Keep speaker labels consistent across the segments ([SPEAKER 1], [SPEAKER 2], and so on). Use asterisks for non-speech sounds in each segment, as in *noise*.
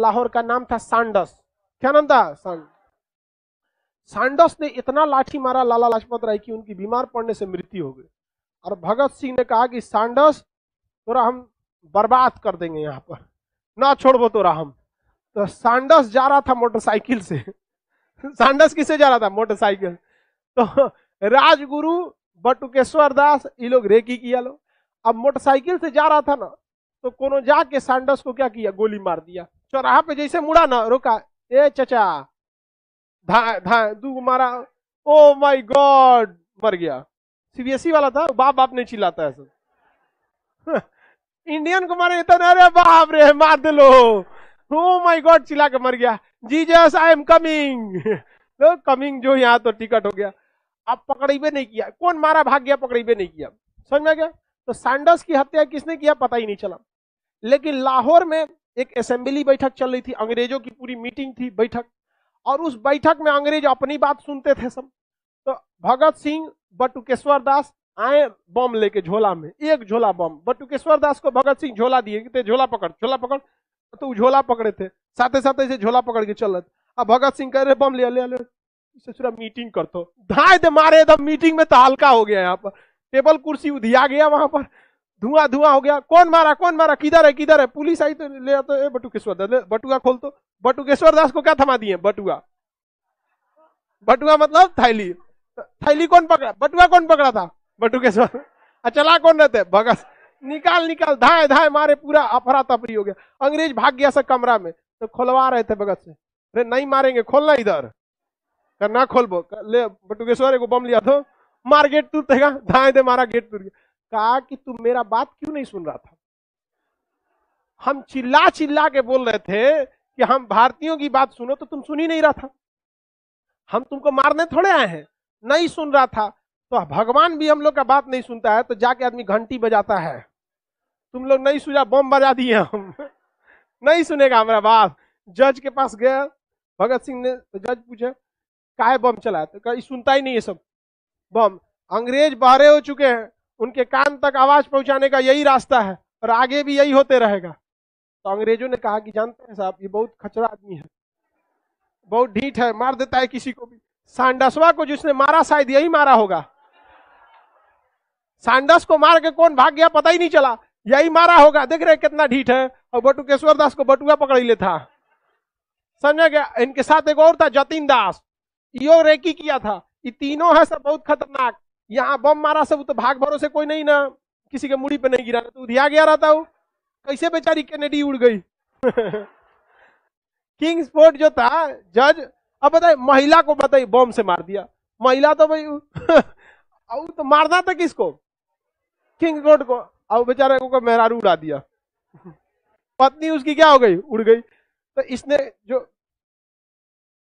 [SPEAKER 1] लाहौर का नाम था सांडस क्या नाम था सांड सांडस ने इतना लाठी मारा लाला लाजपत राय की उनकी बीमार पड़ने से मृत्यु हो गई और भगत सिंह ने कहा कि सांडस तोरा हम बर्बाद कर देंगे यहाँ पर ना छोड़बो तोरा हम तो सांडस जा रहा था मोटरसाइकिल से सांडस किसे जा रहा था मोटरसाइकिल तो राजगुरु बटुकेश्वर दास ये लोग रेकी किया लोग अब मोटरसाइकिल से जा रहा था ना तो कोनो जाके सांडस को क्या किया गोली मार दिया चौराहा तो पे जैसे मुड़ा ना रुका ए चचा धा धा दू मारा ओ माय गॉड मर गया सीबीएसई वाला था बाप बाप नहीं चिल्लाता है सब इंडियन को मारे इतना अरे बाप रे मार दे लो ओ माय गॉड चिल्ला के मर गया जीजस आई एम कमिंग तो कमिंग जो यहाँ तो टिकट हो गया आप पकड़ी पकड़ीबे नहीं किया कौन मारा भाग गया पकड़ी पकड़ीबे नहीं किया समझ में गया तो सैंडर्स की हत्या किसने किया पता ही नहीं चला लेकिन लाहौर में एक असेंबली बैठक चल रही थी अंग्रेजों की पूरी मीटिंग थी बैठक और उस बैठक में अंग्रेज अपनी बात सुनते थे सब तो भगत सिंह बटुकेश्वर दास आए बम लेके झोला में एक झोला बम बटुकेश्वर दास को भगत सिंह झोला दिए कि झोला पकड़ झोला पकड़ तो झोला पकड़े थे साथे साथ ऐसे झोला पकड़ के चल रहे अब भगत सिंह कह रहे बम ले ले ले मीटिंग कर दो धाए दे मारे एकदम मीटिंग में तो हल्का हो गया यहाँ पर टेबल कुर्सी उधिया गया वहां पर धुआं धुआं हो गया कौन मारा कौन मारा किधर है किधर है पुलिस आई तो ले आते तो, बटुकेश्वर दास बटुआ खोल तो बटुकेश्वर दास को क्या थमा दिए बटुआ बटुआ मतलब थैली थैली कौन पकड़ा बटुआ कौन पकड़ा था बटुकेश्वर अच्छा, चला कौन रहते भगत निकाल निकाल धाए धाए मारे पूरा अफरा तफरी हो गया अंग्रेज भाग गया सर कमरा में तो खोलवा रहे थे भगत से अरे नहीं मारेंगे खोलना इधर ना खोलबो ले बटुकेश्वर को बम लिया तो मार गेट टूटेगा धाए दे मारा गेट टूट गया कहा कि तू मेरा बात क्यों नहीं सुन रहा था हम चिल्ला चिल्ला के बोल रहे थे कि हम भारतीयों की बात सुनो तो तुम सुन ही नहीं रहा था हम तुमको मारने थोड़े आए हैं नहीं सुन रहा था तो भगवान भी हम लोग का बात नहीं सुनता है तो जाके आदमी घंटी बजाता है तुम लोग नहीं सुना बम बजा दिए हम *laughs* नहीं सुनेगा हमारा बात जज के पास गया भगत सिंह ने तो जज पूछा काहे बम चलाया तो कहा सुनता ही नहीं है सब बम अंग्रेज बहरे हो चुके हैं उनके कान तक आवाज पहुंचाने का यही रास्ता है और आगे भी यही होते रहेगा तो अंग्रेजों ने कहा कि जानते हैं साहब ये बहुत खचरा आदमी है बहुत ढीठ है मार देता है किसी को भी सांडसवा को जिसने मारा शायद यही मारा होगा सांडस को मार के कौन भाग गया पता ही नहीं चला यही मारा होगा देख रहे कितना ढीठ है और बटुकेश्वर दास को बटुआ पकड़ ही लेता समझा गया इनके साथ एक और था जतीन दास यो रेकी किया था ये तीनों है सब बहुत खतरनाक यहाँ बम मारा सब तो भाग भरोसे कोई नहीं ना किसी के मुड़ी पे नहीं गिरा तो उधिया गया रहता हूँ कैसे बेचारी कैनेडी उड़ गई *laughs* किंग्स फोर्ट जो था जज अब बताए महिला को बताइए बम से मार दिया महिला तो भाई और *laughs* तो मारना था किसको किंग्स फोर्ट को और बेचारे को मेहरा उड़ा दिया *laughs* पत्नी उसकी क्या हो गई उड़ गई तो इसने जो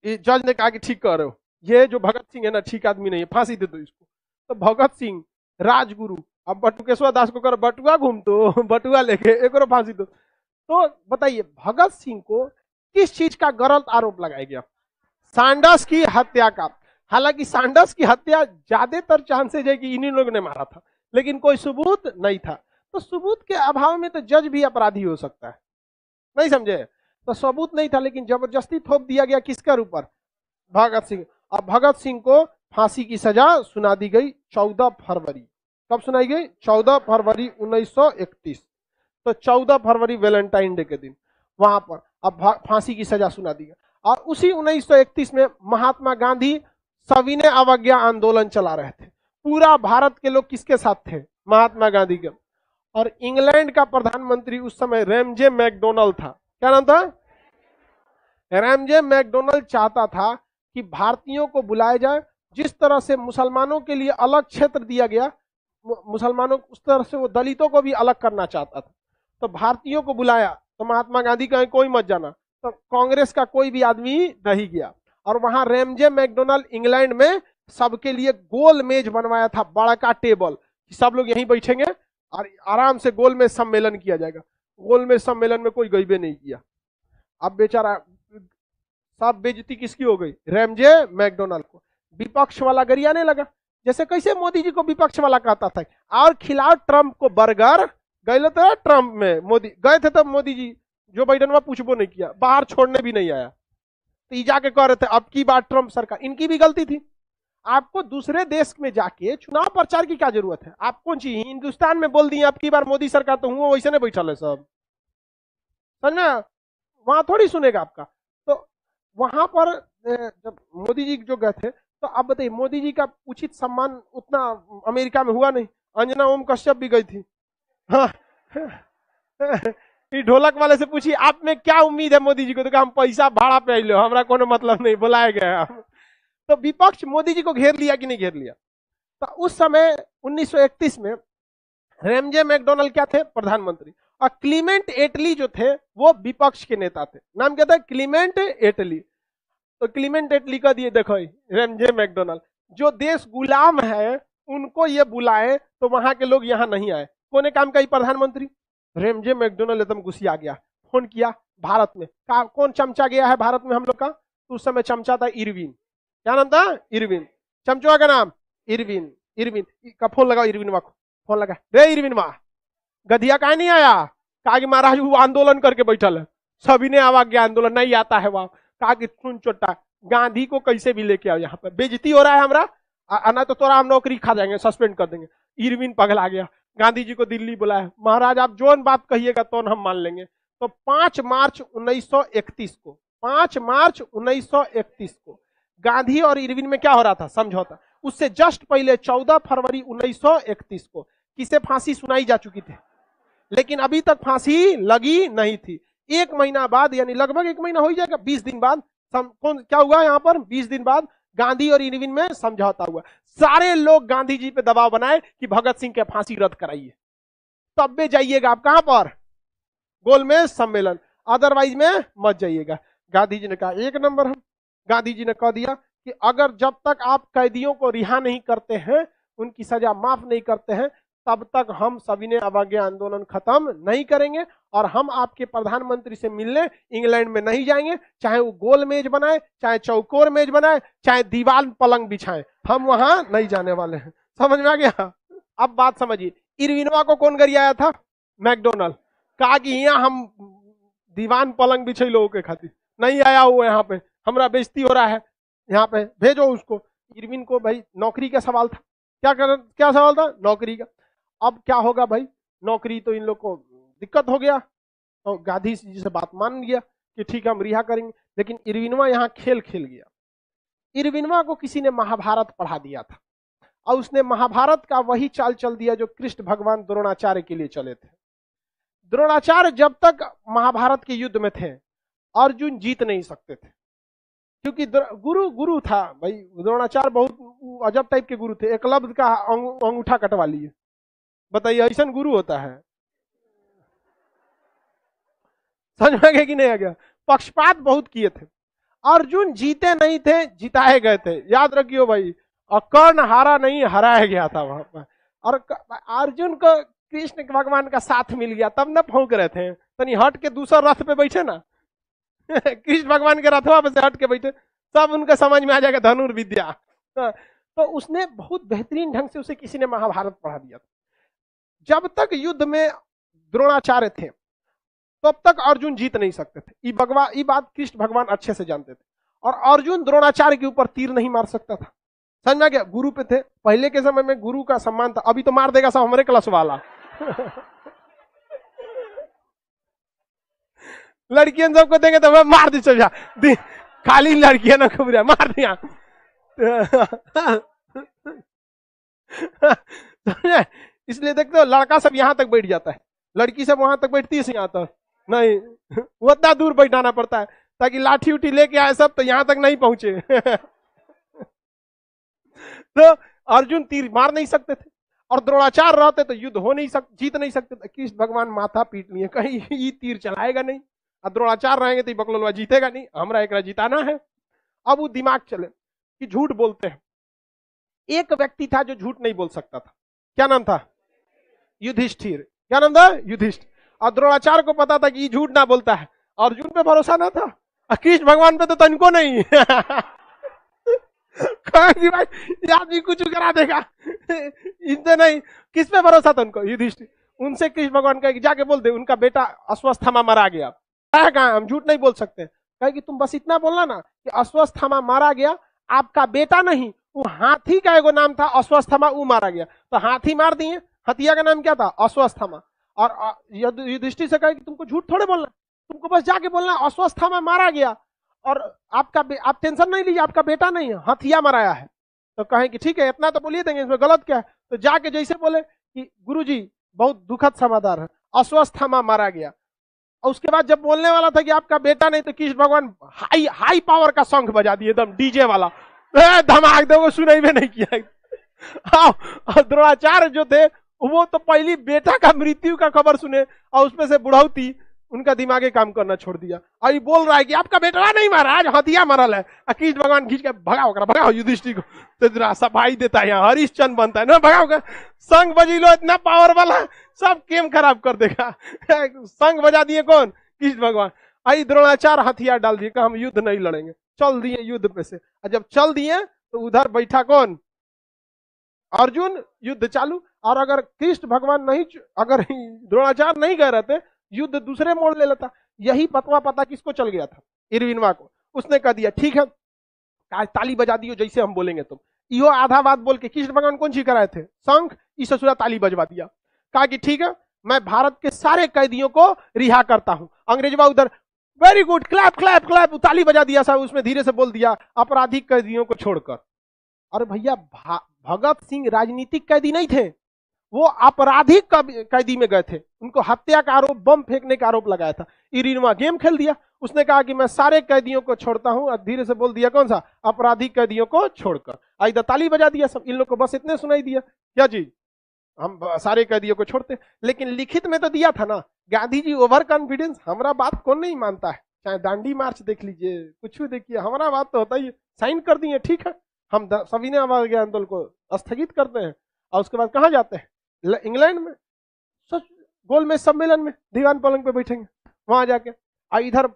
[SPEAKER 1] जज ने कहा कि ठीक कह रहे हो ये जो भगत सिंह है ना ठीक आदमी नहीं है फांसी दे दो इसको तो भगत सिंह राजगुरु अब बटुकेश्वर दास को कर बटुआ घूम तो *laughs* बटुआ लेके एक फांसी दो तो बताइए भगत सिंह को किस चीज का गलत आरोप लगाया गया सांडस की हत्या का हालांकि सांडस की हत्या ज्यादातर चांसेज है कि इन्हीं लोगों ने मारा था लेकिन कोई सबूत नहीं था तो सबूत के अभाव में तो जज भी अपराधी हो सकता है नहीं समझे तो सबूत नहीं था लेकिन जबरदस्ती थोप दिया गया किसके ऊपर भगत सिंह अब भगत सिंह को फांसी की सजा सुना दी गई 14 फरवरी कब सुनाई गई 14 फरवरी 1931 तो 14 फरवरी वैलेंटाइन डे के दिन वहां पर अब फांसी की सजा सुना दी गई और उसी 1931 में महात्मा गांधी सविनय अवज्ञा आंदोलन चला रहे थे पूरा भारत के लोग किसके साथ थे महात्मा गांधी के और इंग्लैंड का प्रधानमंत्री उस समय रेमजे मैकडोनल्ड था क्या नाम था रेमजे मैकडोनल्ड चाहता था कि भारतीयों को बुलाया जाए जिस तरह से मुसलमानों के लिए अलग क्षेत्र दिया गया मुसलमानों उस तरह से वो दलितों को भी अलग करना चाहता था तो भारतीयों को बुलाया तो महात्मा गांधी कहें कोई मत जाना तो कांग्रेस का कोई भी आदमी नहीं गया और वहां रेमजे मैकडोनल्ड इंग्लैंड में सबके लिए गोल मेज बनवाया था बड़ा का टेबल सब लोग यहीं बैठेंगे और आराम से गोल में सम्मेलन किया जाएगा गोल में सम्मेलन में कोई गईबे नहीं किया अब बेचारा सब बेजती किसकी हो गई रेमजे मैकडोनल्ड को विपक्ष वाला गरियाने लगा जैसे कैसे मोदी जी को विपक्ष वाला कहता था और खिलाओ ट्रंप को बर्गर गए तो ट्रंप में मोदी गए थे तब मोदी जी जो बाइडन वह पूछबो नहीं किया बाहर छोड़ने भी नहीं आया तो जाके कह रहे थे अब की बार ट्रंप सरकार इनकी भी गलती थी आपको दूसरे देश में जाके चुनाव प्रचार की क्या जरूरत है आप कौन चीज हिंदुस्तान में बोल दिए अब की बार मोदी सरकार तो हुआ वैसे नहीं बैठा है सब समझना वहां थोड़ी सुनेगा आपका तो वहां पर जब मोदी जी जो गए थे तो आप बताइए मोदी जी का उचित सम्मान उतना अमेरिका में हुआ नहीं अंजना ओम कश्यप भी गई थी हाँ *laughs* ढोलक वाले से पूछी आप में क्या उम्मीद है मोदी जी को तो हम पैसा भाड़ा पे लो हमारा को मतलब नहीं बुलाए गए तो विपक्ष मोदी जी को घेर लिया कि नहीं घेर लिया तो उस समय 1931 में रेमजे मैकडोनल्ड क्या थे प्रधानमंत्री और क्लीमेंट एटली जो थे वो विपक्ष के नेता थे नाम क्या था क्लीमेंट एटली क्लीमेंट एटली का दिए देखो रेमजे मैकडोनल्ड जो देश गुलाम है उनको ये बुलाए तो वहां के लोग यहाँ नहीं आए कोने काम का ही प्रधानमंत्री रेमजे मैकडोनल्ड एकदम घुसी आ गया फोन किया भारत में का, कौन चमचा गया है भारत में हम लोग का तो उस समय चमचा था इरविन क्या नाम था इरविन चमचुआ का नाम इरविन इरविन का फोन लगाओ इरविन माँ फोन लगा रे इरविन माँ गधिया का नहीं आया कहा कि महाराज वो आंदोलन करके बैठल है सभी ने आवाज्ञा आंदोलन नहीं आता है वहां काग इथुन चोटा गांधी को कैसे भी लेके आओ यहाँ पर बेजती हो रहा है हमारा आना तो तोरा हम नौकरी खा जाएंगे सस्पेंड कर देंगे इरविन पगला गया गांधी जी को दिल्ली बुलाया महाराज आप जोन बात कहिएगा तो हम मान लेंगे तो पांच मार्च 1931 को पांच मार्च 1931 को गांधी और इरविन में क्या हो रहा था समझौता उससे जस्ट पहले 14 फरवरी 1931 को किसे फांसी सुनाई जा चुकी थी लेकिन अभी तक फांसी लगी नहीं थी एक महीना बाद यानी लगभग एक महीना हो जाएगा बीस दिन बाद सम, कौन क्या हुआ यहाँ पर बीस दिन बाद गांधी और इरविन में समझौता हुआ सारे लोग गांधी जी पे दबाव बनाए कि भगत सिंह के फांसी रद्द कराइए तब भी जाइएगा आप कहां पर गोलमेज सम्मेलन अदरवाइज में मत जाइएगा गांधी जी ने कहा एक नंबर हम गांधी जी ने कह दिया कि अगर जब तक आप कैदियों को रिहा नहीं करते हैं उनकी सजा माफ नहीं करते हैं तब तक हम सविनय अवज्ञा आंदोलन खत्म नहीं करेंगे और हम आपके प्रधानमंत्री से मिलने इंग्लैंड में नहीं जाएंगे चाहे वो गोल मेज बनाए चाहे चौकोर मेज बनाए चाहे दीवार पलंग बिछाए हम वहां नहीं जाने वाले हैं समझ में आ गया अब बात समझिए इरविनवा को कौन आया था मैकडोनल्ड कहा कि यहाँ हम दीवान पलंग बिछे लोगों के खातिर नहीं आया हुआ यहाँ पे हमारा बेजती हो रहा है यहाँ पे भेजो उसको इरविन को भाई नौकरी का सवाल था क्या कर क्या सवाल था नौकरी का अब क्या होगा भाई नौकरी तो इन लोग को दिक्कत हो गया तो गांधी जी से बात मान लिया कि ठीक है हम रिहा करेंगे लेकिन इरविनवा यहाँ खेल खेल गया इरविनवा को किसी ने महाभारत पढ़ा दिया था और उसने महाभारत का वही चाल चल दिया जो कृष्ण भगवान द्रोणाचार्य के लिए चले थे द्रोणाचार्य जब तक महाभारत के युद्ध में थे अर्जुन जीत नहीं सकते थे क्योंकि गुरु गुरु था भाई द्रोणाचार्य बहुत अजब टाइप के गुरु थे एकलब्ध का अंगूठा कटवा लिए बताइए ऐसा गुरु होता है समझ में गया कि नहीं आ गया पक्षपात बहुत किए थे अर्जुन जीते नहीं थे जिताए गए थे याद रखियो भाई और कर्ण हारा नहीं हराया गया था वहां पर और अर्जुन को कृष्ण भगवान का साथ मिल गया तब ना फोंक रहे थे तनी हट के दूसरे रथ पे बैठे ना *laughs* कृष्ण भगवान के रथवा पे हट के बैठे सब उनका समझ में आ जाएगा धनुर्विद्या हाँ, तो उसने बहुत बेहतरीन ढंग से उसे किसी ने महाभारत पढ़ा दिया था जब तक युद्ध में द्रोणाचार्य थे तब तो तक अर्जुन जीत नहीं सकते थे भगवान ये बात कृष्ण भगवान अच्छे से जानते थे और अर्जुन द्रोणाचार्य के ऊपर तीर नहीं मार सकता था समझा क्या गुरु पे थे पहले के समय में गुरु का सम्मान था अभी तो मार देगा सब हमारे क्लास वाला *laughs* लड़कियां सबको देंगे तो मैं मार दी चल दी खाली लड़कियां ना खबर मार दिया *laughs* इसलिए देखते हो लड़का सब यहां तक बैठ जाता है लड़की सब वहां तक बैठती है यहाँ तक नहीं उतना दूर बैठाना पड़ता है ताकि लाठी उठी लेके आए सब तो यहां तक नहीं पहुंचे *laughs* तो अर्जुन तीर मार नहीं सकते थे और द्रोणाचार रहते तो युद्ध हो नहीं सकते जीत नहीं सकते थे किस भगवान माथा पीट लिए कहीं ये तीर चलाएगा नहीं और द्रोणाचार रहेंगे तो बकलोलवा जीतेगा नहीं हमारा एक जिताना है अब वो दिमाग चले कि झूठ बोलते हैं एक व्यक्ति था जो झूठ नहीं बोल सकता था क्या नाम था युधिष्ठिर क्या नाम था युधिष्ठ और द्रोणाचार्य को पता था कि ये झूठ ना बोलता है अर्जुन पे भरोसा ना था कृष्ण भगवान पे तो तनको नहीं *laughs* कि भाई याद भी कुछ करा देगा इनसे नहीं किस पे भरोसा था उनको युधिष्ठिर उनसे कृष्ण भगवान कहे जाके बोल दे उनका बेटा अश्वस्थामा मारा गया है कहा हम झूठ नहीं बोल सकते कहे कि तुम बस इतना बोलना ना कि अश्वस्थामा मारा गया आपका बेटा नहीं वो हाथी का एगो नाम था अश्वस्थामा वो मारा गया तो हाथी मार दिए हतिया का नाम क्या था अश्वस्थामा और युधिष्ठिर से कहे कि तुमको झूठ थोड़े बोलना तुमको बस जाके बोलना अश्वस्थामा मारा गया और आपका आप टेंशन नहीं लीजिए आपका बेटा नहीं है हथिया मराया है तो कहें कि ठीक है इतना तो बोलिए देंगे इसमें गलत क्या है तो जाके जैसे बोले कि गुरु जी बहुत दुखद समाधान है अश्वस्थामा मारा गया और उसके बाद जब बोलने वाला था कि आपका बेटा नहीं तो कृष्ण भगवान हाई हाई पावर का शंख बजा दिए एकदम डीजे वाला धमाक दो वो सुनाई में नहीं किया द्रोणाचार्य जो थे वो तो पहली बेटा का मृत्यु का खबर सुने और उसमें से बुढ़ौती उनका दिमागे काम करना छोड़ दिया और ये बोल रहा है कि आपका बेटा नहीं मारा आज हथिया मारल है अकीश भगवान खींच के भगाओ कर भगाओ युधिष्टि को तो सफाई देता है यहाँ हरिश्चंद बनता है ना भगाओ कर संग बजी लो इतना पावर वाला सब केम खराब कर देगा *laughs* संग बजा दिए कौन कृष्ण भगवान आई द्रोणाचार हथियार डाल दिए हम युद्ध नहीं लड़ेंगे चल दिए युद्ध पे से और जब चल दिए तो उधर बैठा कौन अर्जुन युद्ध चालू और अगर कृष्ण भगवान नहीं अगर *laughs* द्रोणाचार्य नहीं गए रहते युद्ध दूसरे मोड़ ले लेता यही पतवा पता किसको चल गया था इरविनवा को उसने कह दिया ठीक है आज ताली बजा दियो जैसे हम बोलेंगे तुम यो आधा बात बोल के कृष्ण भगवान कौन सी कराए थे शंख इस ससुरा ताली बजवा दिया कहा कि ठीक है मैं भारत के सारे कैदियों को रिहा करता हूं अंग्रेजवा उधर very good clap clap clap ताली बजा दिया साहब उसमें धीरे से बोल दिया अपराधिक कैदियों को छोड़कर अरे भैया भगत सिंह राजनीतिक कैदी नहीं थे वो आपराधिक कैदी में गए थे उनको हत्या का आरोप बम फेंकने का आरोप लगाया था इरिनवा गेम खेल दिया उसने कहा कि मैं सारे कैदियों को छोड़ता हूं धीरे से बोल दिया कौन सा आपराधिक कैदियों को छोड़कर आई दताली बजा दिया सब इन लोग को बस इतने सुनाई दिया क्या जी हम सारे कैदियों को छोड़ते लेकिन लिखित में तो दिया था ना गांधी जी ओवर कॉन्फिडेंस हमारा बात कौन नहीं मानता है चाहे दांडी मार्च देख लीजिए कुछ भी देखिए हमारा बात तो होता ही साइन कर दिए ठीक है हम सविनय आवाज आंदोलन को स्थगित करते हैं और उसके बाद कहाँ जाते हैं इंग्लैंड में सच गोलमेज सम्मेलन में दीवान पलंग पे बैठेंगे वहां जाके और इधर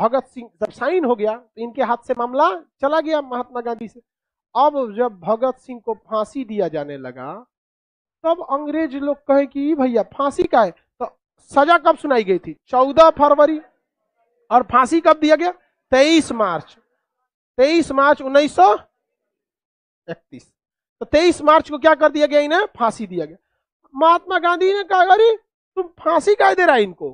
[SPEAKER 1] भगत सिंह जब साइन हो गया तो इनके हाथ से मामला चला गया महात्मा गांधी से अब जब भगत सिंह को फांसी दिया जाने लगा तब अंग्रेज लोग कहे कि भैया फांसी का है तो सजा कब सुनाई गई थी चौदह फरवरी और फांसी कब दिया गया तेईस मार्च तेईस मार्च उन्नीस सौ इकतीस तो तेईस मार्च को क्या कर दिया गया इन्हें फांसी दिया गया महात्मा गांधी ने कहा अरे तुम फांसी का दे रहा है इनको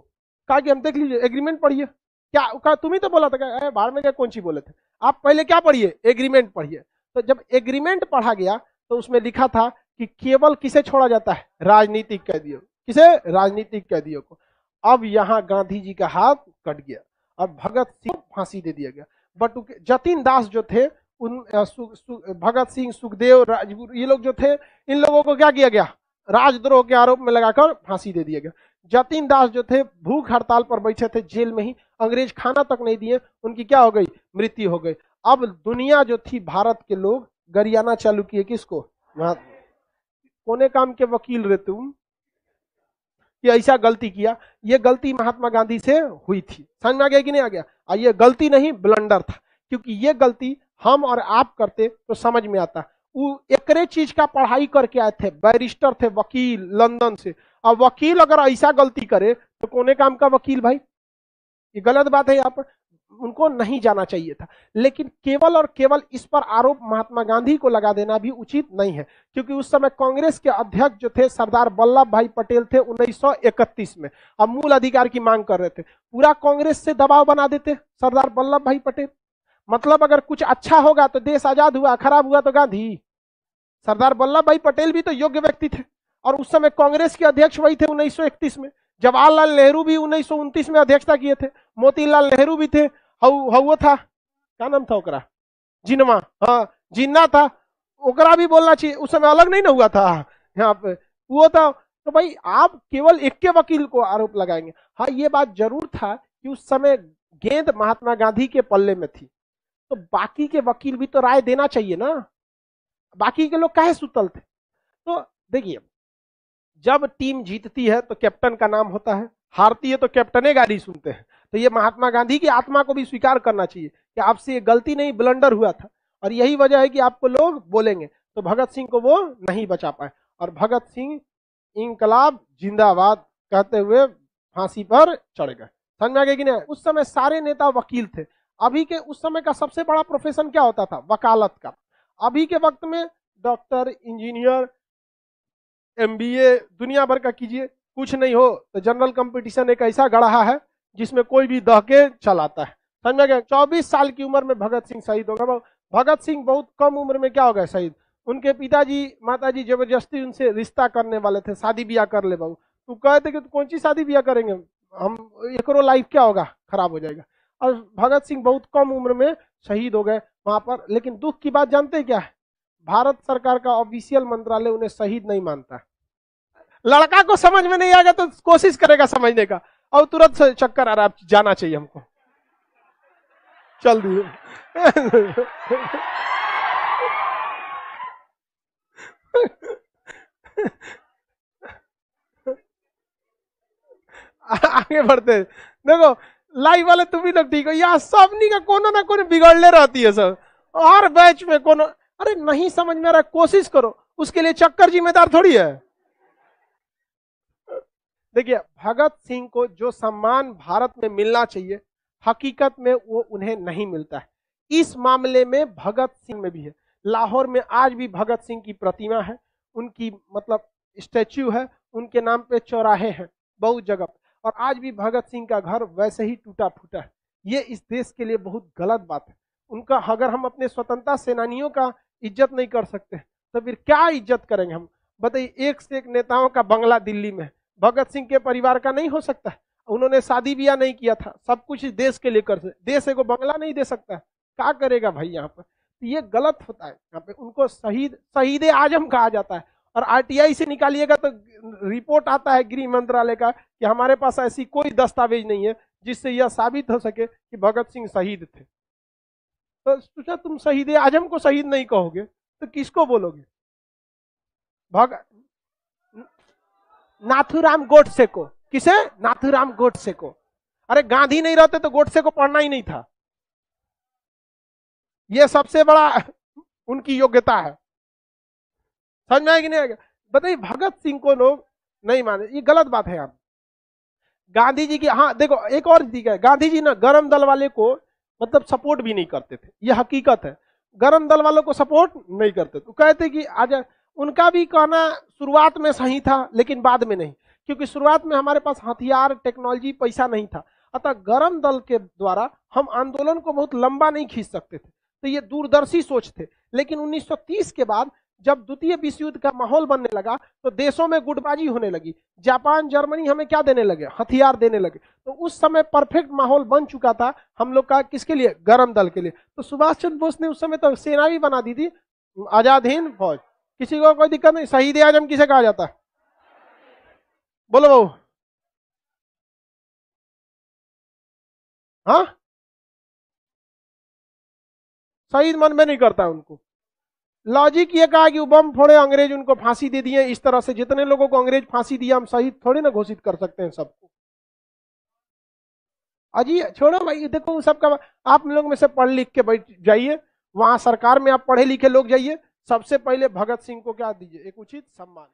[SPEAKER 1] कहा कि हम देख लीजिए एग्रीमेंट पढ़िए क्या कहा तुम ही तो बोला था अरे बाहर में क्या कौन सी बोले थे आप पहले क्या पढ़िए एग्रीमेंट पढ़िए तो जब एग्रीमेंट पढ़ा गया तो उसमें लिखा था कि केवल किसे छोड़ा जाता है राजनीतिक कैदियों किसे राजनीतिक कैदियों को अब यहाँ गांधी जी का हाथ कट गया और भगत सिंह फांसी दे दिया गया बट जतिन दास जो थे उन सु, सु, भगत सिंह सुखदेव राजगुरु ये लोग जो थे इन लोगों को क्या किया गया राजद्रोह के आरोप में लगाकर फांसी दे दिया गया जतीन दास जो थे भूख हड़ताल पर बैठे थे जेल में ही अंग्रेज खाना तक नहीं दिए उनकी क्या हो गई मृत्यु हो गई अब दुनिया जो थी भारत के लोग गरियाना चालू किए किसको कोने काम के वकील रहे तुम कि ऐसा गलती किया ये गलती महात्मा गांधी से हुई थी समझ में आ गया कि नहीं आ गया आ ये गलती नहीं ब्लंडर था क्योंकि ये गलती हम और आप करते तो समझ में आता एकरे चीज का पढ़ाई करके आए थे बैरिस्टर थे वकील लंदन से अब वकील अगर ऐसा गलती करे तो कोने काम का वकील भाई ये गलत बात है यहाँ पर उनको नहीं जाना चाहिए था लेकिन केवल और केवल इस पर आरोप महात्मा गांधी को लगा देना भी उचित नहीं है क्योंकि उस समय कांग्रेस के अध्यक्ष जो थे सरदार वल्लभ भाई पटेल थे 1931 में अब मूल अधिकार की मांग कर रहे थे पूरा कांग्रेस से दबाव बना देते सरदार वल्लभ भाई पटेल मतलब अगर कुछ अच्छा होगा तो देश आजाद हुआ खराब हुआ तो गांधी सरदार वल्लभ भाई पटेल भी तो योग्य व्यक्ति थे और उस समय कांग्रेस के अध्यक्ष वही थे उन्नीस में जवाहरलाल नेहरू भी उन्नीस में अध्यक्षता किए थे मोतीलाल नेहरू भी थे हौ था क्या नाम था ओकरा जिनवा हाँ जिन्ना था ओकरा भी बोलना चाहिए उस समय अलग नहीं ना हुआ था यहाँ पे वो था तो भाई आप केवल एक के वकील को आरोप लगाएंगे हाँ ये बात जरूर था कि उस समय गेंद महात्मा गांधी के पल्ले में थी तो बाकी के वकील भी तो राय देना चाहिए ना बाकी के लोग कहे सुतल थे तो देखिए जब टीम जीतती है तो कैप्टन का नाम होता है हारती है तो कैप्टन गाली सुनते हैं तो ये महात्मा गांधी की आत्मा को भी स्वीकार करना चाहिए कि आपसे ये गलती नहीं ब्लंडर हुआ था और यही वजह है कि आपको लोग बोलेंगे तो भगत सिंह को वो नहीं बचा पाए और भगत सिंह इंकलाब जिंदाबाद कहते हुए फांसी पर चढ़ गए समझ में आ गया कि नहीं उस समय सारे नेता वकील थे अभी के उस समय का सबसे बड़ा प्रोफेशन क्या होता था वकालत का अभी के वक्त में डॉक्टर इंजीनियर एमबीए दुनिया भर का कीजिए कुछ नहीं हो तो जनरल कंपटीशन एक ऐसा गढ़ा है जिसमें कोई भी दहके चलाता है समझा गया चौबीस साल की उम्र में भगत सिंह शहीद हो गए भगत सिंह बहुत कम उम्र में क्या हो गए शहीद उनके पिताजी माताजी जबरदस्ती उनसे रिश्ता करने वाले थे शादी ब्याह कर ले बाबू तू कहते कि कौन सी शादी ब्याह करेंगे हम एक लाइफ क्या होगा खराब हो जाएगा और भगत सिंह बहुत कम उम्र में शहीद हो गए वहां पर लेकिन दुख की बात जानते हैं क्या है भारत सरकार का ऑफिशियल मंत्रालय उन्हें शहीद नहीं मानता लड़का को समझ में नहीं आएगा तो कोशिश करेगा समझने का और तुरंत चक्कर आ रहा है जाना चाहिए हमको चल दिए आगे बढ़ते देखो लाइव वाले तुम भी लोग ठीक हो यहाँ सबनी का कोनो ना कोनो बिगड़ने रहती है सर हर बैच में कोनो अरे नहीं समझ में आ रहा कोशिश करो उसके लिए चक्कर जिम्मेदार थोड़ी है देखिए भगत सिंह को जो सम्मान भारत में मिलना चाहिए हकीकत में वो उन्हें नहीं मिलता है इस मामले में भगत सिंह में भी है लाहौर में आज भी भगत सिंह की प्रतिमा है उनकी मतलब स्टैच्यू है उनके नाम पे चौराहे हैं बहुत जगह और आज भी भगत सिंह का घर वैसे ही टूटा फूटा है ये इस देश के लिए बहुत गलत बात है उनका अगर हम अपने स्वतंत्रता सेनानियों का इज्जत नहीं कर सकते तो फिर क्या इज्जत करेंगे हम बताइए एक से एक नेताओं का बंगला दिल्ली में भगत सिंह के परिवार का नहीं हो सकता है उन्होंने शादी ब्याह नहीं किया था सब कुछ देश के लिए कर देश को बंगला नहीं दे सकता क्या करेगा भाई यहाँ पर तो ये गलत होता है यहाँ पे उनको शहीद शहीद आजम कहा जाता है और आरटीआई से निकालिएगा तो रिपोर्ट आता है गृह मंत्रालय का कि हमारे पास ऐसी कोई दस्तावेज नहीं है जिससे यह साबित हो सके कि भगत सिंह शहीद थे तो सोचा तुम शहीद आजम को शहीद नहीं कहोगे तो किसको बोलोगे भग नाथुराम गोडसे को किसे नाथुराम गोडसे को अरे गांधी नहीं रहते तो गोडसे को पढ़ना ही नहीं था यह सबसे बड़ा उनकी योग्यता है समझ में आएगी नहीं आएगा बताइए भगत सिंह को लोग नहीं माने ये गलत बात है यार गांधी जी की हाँ देखो एक और चीज है गांधी जी ना गर्म दल वाले को मतलब सपोर्ट भी नहीं करते थे ये हकीकत है गर्म दल वालों को सपोर्ट नहीं करते तो कहते कि आज उनका भी कहना शुरुआत में सही था लेकिन बाद में नहीं क्योंकि शुरुआत में हमारे पास हथियार टेक्नोलॉजी पैसा नहीं था अतः गर्म दल के द्वारा हम आंदोलन को बहुत लंबा नहीं खींच सकते थे तो ये दूरदर्शी सोच थे लेकिन 1930 के बाद जब द्वितीय विश्व युद्ध का माहौल बनने लगा तो देशों में गुटबाजी होने लगी जापान जर्मनी हमें क्या देने लगे हथियार देने लगे तो उस समय परफेक्ट माहौल बन चुका था हम लोग का किसके लिए गर्म दल के लिए तो सुभाष चंद्र बोस ने उस समय तो सेना भी बना दी थी आजाद हिंद फौज किसी को कोई दिक्कत नहीं शहीद आजम किसे कहा जाता है बोलो बाबू हाँ शहीद मन में नहीं करता उनको लॉजिक ये कहा कि बम फोड़े अंग्रेज उनको फांसी दे दिए इस तरह से जितने लोगों को अंग्रेज फांसी दिया हम शहीद थोड़े ना घोषित कर सकते हैं सबको अजी छोड़ो भाई देखो सबका आप लोग में से पढ़ लिख के बैठ जाइए वहां सरकार में आप पढ़े लिखे लोग जाइए सबसे पहले भगत सिंह को क्या दीजिए एक उचित सम्मान